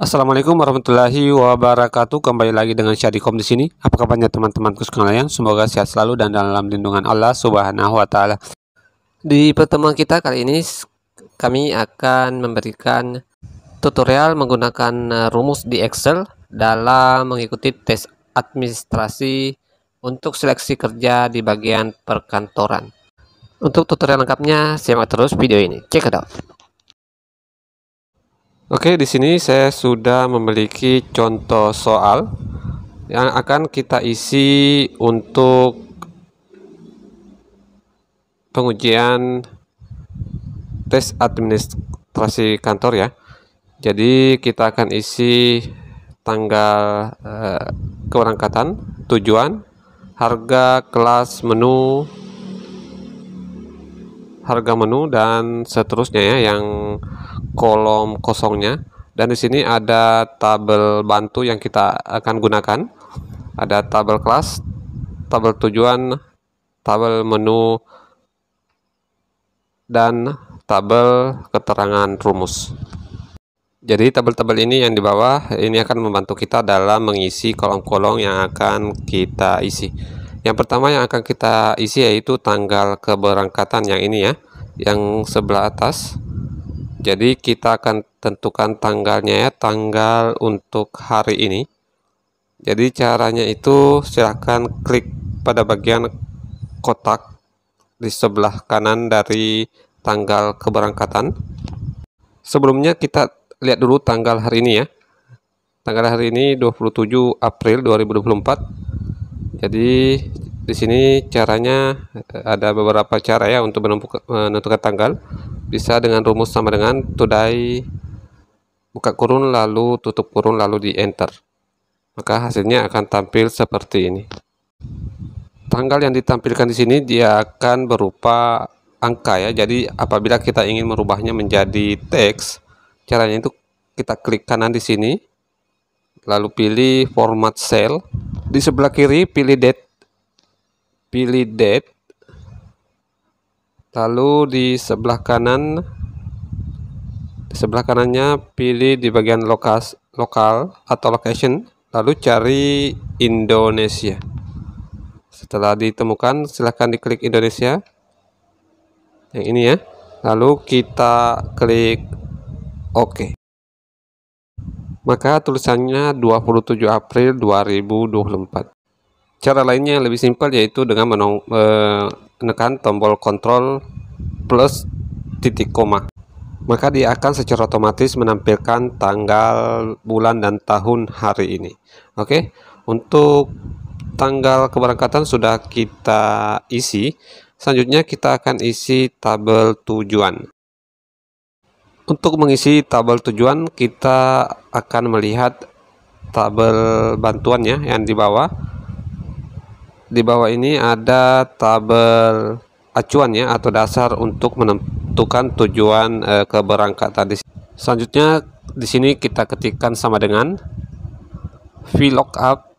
Assalamualaikum warahmatullahi wabarakatuh. Kembali lagi dengan Syarikom di sini. Apa kabarnya teman-temanku sekalian? Semoga sehat selalu dan dalam lindungan Allah Subhanahu wa taala. Di pertemuan kita kali ini kami akan memberikan tutorial menggunakan eh, rumus di Excel dalam mengikuti tes administrasi untuk seleksi kerja di bagian perkantoran. Untuk tutorial lengkapnya, simak terus video ini. Check it out. Oke, di sini saya sudah memiliki contoh soal yang akan kita isi untuk pengujian tes administrasi kantor ya. Jadi kita akan isi tanggal eh, keberangkatan, tujuan, harga, kelas, menu, harga menu dan seterusnya ya yang kolom kosongnya dan di sini ada tabel bantu yang kita akan gunakan ada tabel kelas tabel tujuan tabel menu dan tabel keterangan rumus jadi tabel-tabel ini yang di bawah ini akan membantu kita dalam mengisi kolom-kolom yang akan kita isi. Yang pertama yang akan kita isi yaitu tanggal keberangkatan yang ini ya, yang sebelah atas. Jadi kita akan tentukan tanggalnya ya, tanggal untuk hari ini. Jadi caranya itu silahkan klik pada bagian kotak di sebelah kanan dari tanggal keberangkatan. Sebelumnya kita lihat dulu tanggal hari ini ya. Tanggal hari ini 27 April 2024. Jadi di sini caranya eh, ada beberapa cara ya untuk menentukan tanggal bisa dengan rumus sama dengan today buka kurun lalu tutup kurun lalu di enter maka hasilnya akan tampil seperti ini tanggal yang ditampilkan di sini dia akan berupa angka ya jadi apabila kita ingin merubahnya menjadi teks caranya itu kita klik kanan di sini lalu pilih format cell di sebelah kiri pilih date pilih date Lalu di sebelah kanan di sebelah kanannya pilih di bagian lokas, lokal atau location, lalu cari Indonesia. Setelah ditemukan, silahkan diklik Indonesia. Yang ini ya. Lalu kita klik OK. Maka tulisannya 27 April 2024. Cara lainnya yang lebih simpel yaitu dengan menong, eh, menekan tombol kontrol plus titik koma maka dia akan secara otomatis menampilkan tanggal, bulan, dan tahun hari ini. Oke, untuk tanggal keberangkatan sudah kita isi. Selanjutnya kita akan isi tabel tujuan. Untuk mengisi tabel tujuan, kita akan melihat tabel bantuannya yang di bawah di bawah ini ada tabel acuan ya atau dasar untuk menentukan tujuan e, eh, keberangkatan. Selanjutnya di sini kita ketikkan sama dengan lookup.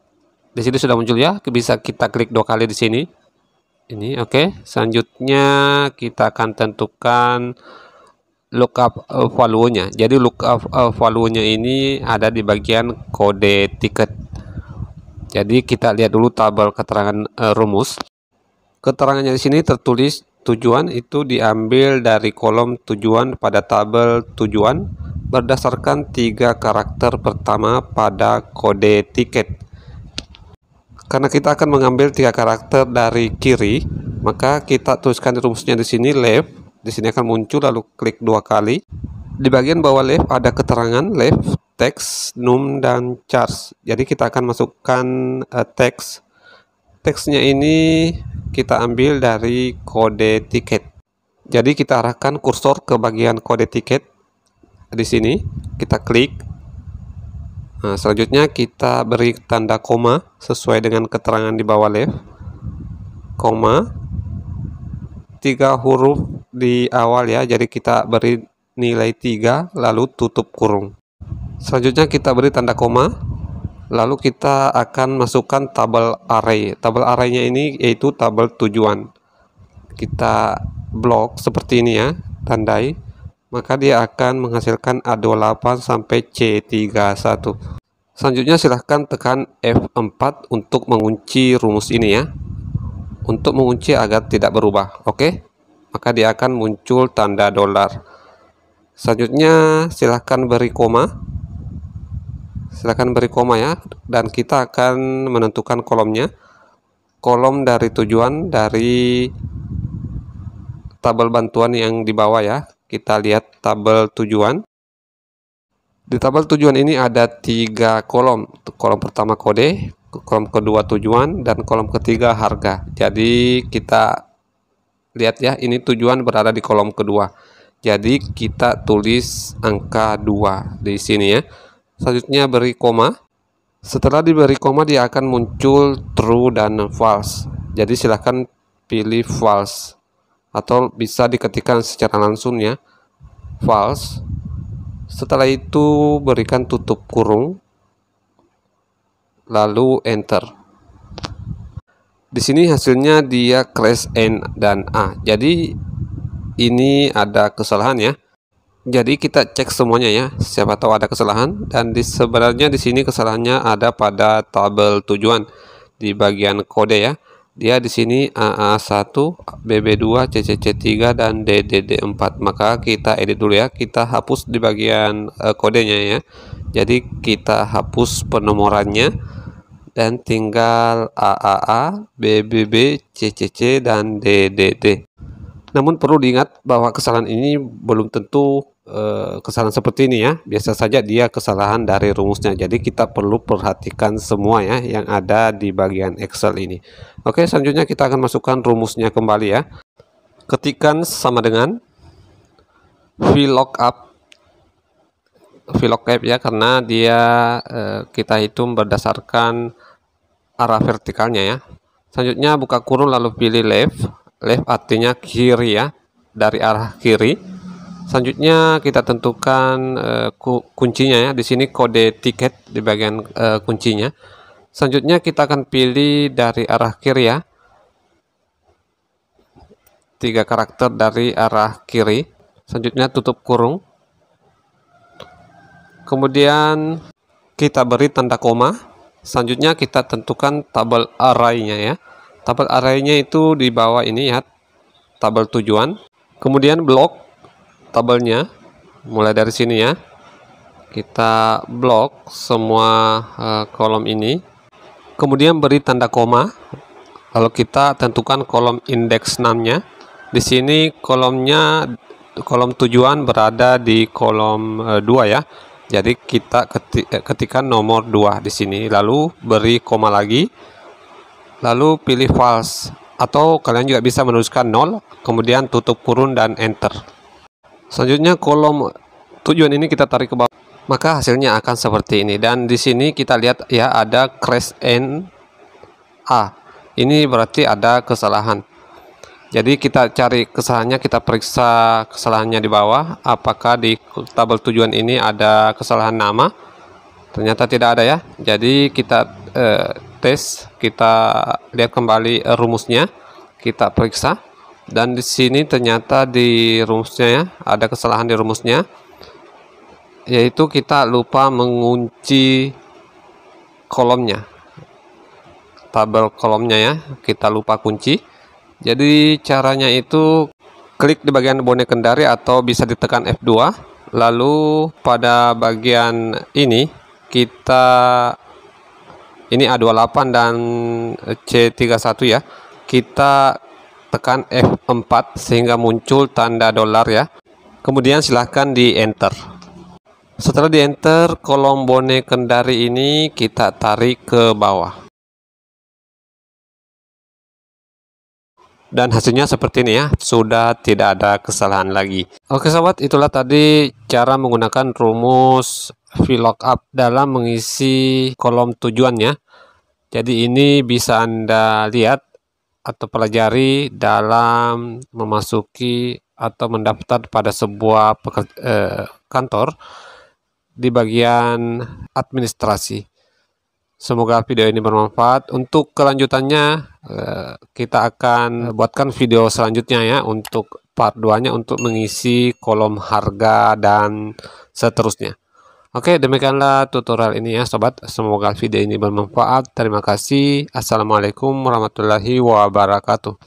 Di sini sudah muncul ya, bisa kita klik dua kali di sini. Ini oke. Okay. Selanjutnya kita akan tentukan lookup eh, value-nya. Jadi lookup eh, value-nya ini ada di bagian kode tiket. Jadi kita lihat dulu tabel keterangan e, rumus. Keterangannya di sini tertulis tujuan itu diambil dari kolom tujuan pada tabel tujuan berdasarkan tiga karakter pertama pada kode tiket. Karena kita akan mengambil tiga karakter dari kiri, maka kita tuliskan rumusnya di sini left. Di sini akan muncul lalu klik dua kali. Di bagian bawah left ada keterangan left text, num, dan charge. Jadi kita akan masukkan uh, eh, text. Teksnya ini kita ambil dari kode tiket. Jadi kita arahkan kursor ke bagian kode tiket di sini. Kita klik. Nah, selanjutnya kita beri tanda koma sesuai dengan keterangan di bawah left. Koma. Tiga huruf di awal ya, jadi kita beri nilai 3 lalu tutup kurung. Selanjutnya kita beri tanda koma. Lalu kita akan masukkan tabel array. Tabel arraynya ini yaitu tabel tujuan. Kita blok seperti ini ya, tandai. Maka dia akan menghasilkan A28 sampai C31. Selanjutnya silahkan tekan F4 untuk mengunci rumus ini ya. Untuk mengunci agar tidak berubah, oke? Maka dia akan muncul tanda dolar. Selanjutnya silahkan beri koma silahkan beri koma ya dan kita akan menentukan kolomnya kolom dari tujuan dari tabel bantuan yang di bawah ya kita lihat tabel tujuan di tabel tujuan ini ada tiga kolom kolom pertama kode kolom kedua tujuan dan kolom ketiga harga jadi kita lihat ya ini tujuan berada di kolom kedua jadi kita tulis angka 2 di sini ya selanjutnya beri koma. Setelah diberi koma dia akan muncul true dan false. Jadi silahkan pilih false atau bisa diketikkan secara langsung ya false. Setelah itu berikan tutup kurung lalu enter. Di sini hasilnya dia crash N dan A. Jadi ini ada kesalahan ya jadi kita cek semuanya ya siapa tahu ada kesalahan dan di, sebenarnya di sini kesalahannya ada pada tabel tujuan di bagian kode ya dia di sini AA1, BB2, CCC3 dan DDD4. Maka kita edit dulu ya. Kita hapus di bagian uh, kodenya ya. Jadi kita hapus penomorannya dan tinggal AAA, BBB, CCC dan DDD. Namun perlu diingat bahwa kesalahan ini belum tentu Eh, kesalahan seperti ini ya. Biasa saja dia kesalahan dari rumusnya. Jadi kita perlu perhatikan semua ya yang ada di bagian Excel ini. Oke, selanjutnya kita akan masukkan rumusnya kembali ya. Ketikan sama dengan VLOOKUP VLOOKUP ya karena dia eh, kita hitung berdasarkan arah vertikalnya ya. Selanjutnya buka kurung lalu pilih left. Left artinya kiri ya, dari arah kiri Selanjutnya kita tentukan uh, kuncinya ya. Di sini kode tiket di bagian uh, kuncinya. Selanjutnya kita akan pilih dari arah kiri ya. Tiga karakter dari arah kiri. Selanjutnya tutup kurung. Kemudian kita beri tanda koma. Selanjutnya kita tentukan tabel arraynya ya. Tabel arraynya itu di bawah ini ya. Tabel tujuan. Kemudian blok tabelnya mulai dari sini ya kita blok semua uh, kolom ini kemudian beri tanda koma lalu kita tentukan kolom indeks 6 di sini kolomnya kolom tujuan berada di kolom uh, eh, 2 ya jadi kita ketik, eh, ketikan nomor 2 di sini lalu beri koma lagi lalu pilih false atau kalian juga bisa menuliskan nol. kemudian tutup kurun dan enter Selanjutnya kolom tujuan ini kita tarik ke bawah. Maka hasilnya akan seperti ini. Dan di sini kita lihat ya ada crash N A. Ini berarti ada kesalahan. Jadi kita cari kesalahannya, kita periksa kesalahannya di bawah. Apakah di tabel tujuan ini ada kesalahan nama? Ternyata tidak ada ya. Jadi kita eh, tes, kita lihat kembali rumusnya, kita periksa dan di sini ternyata di rumusnya ya ada kesalahan di rumusnya yaitu kita lupa mengunci kolomnya tabel kolomnya ya kita lupa kunci jadi caranya itu klik di bagian bonek kendari atau bisa ditekan F2 lalu pada bagian ini kita ini A28 dan C31 ya kita tekan F4 sehingga muncul tanda dolar ya. Kemudian silahkan di enter. Setelah di enter, kolom bone kendari ini kita tarik ke bawah. dan hasilnya seperti ini ya sudah tidak ada kesalahan lagi oke sobat itulah tadi cara menggunakan rumus VLOOKUP dalam mengisi kolom tujuannya jadi ini bisa anda lihat atau pelajari dalam memasuki atau mendaftar pada sebuah pekerja, eh, kantor di bagian administrasi. Semoga video ini bermanfaat. Untuk kelanjutannya eh, kita akan buatkan video selanjutnya ya untuk part 2-nya untuk mengisi kolom harga dan seterusnya. Oke, demikianlah tutorial ini ya sobat. Semoga video ini bermanfaat. Terima kasih. Assalamualaikum warahmatullahi wabarakatuh.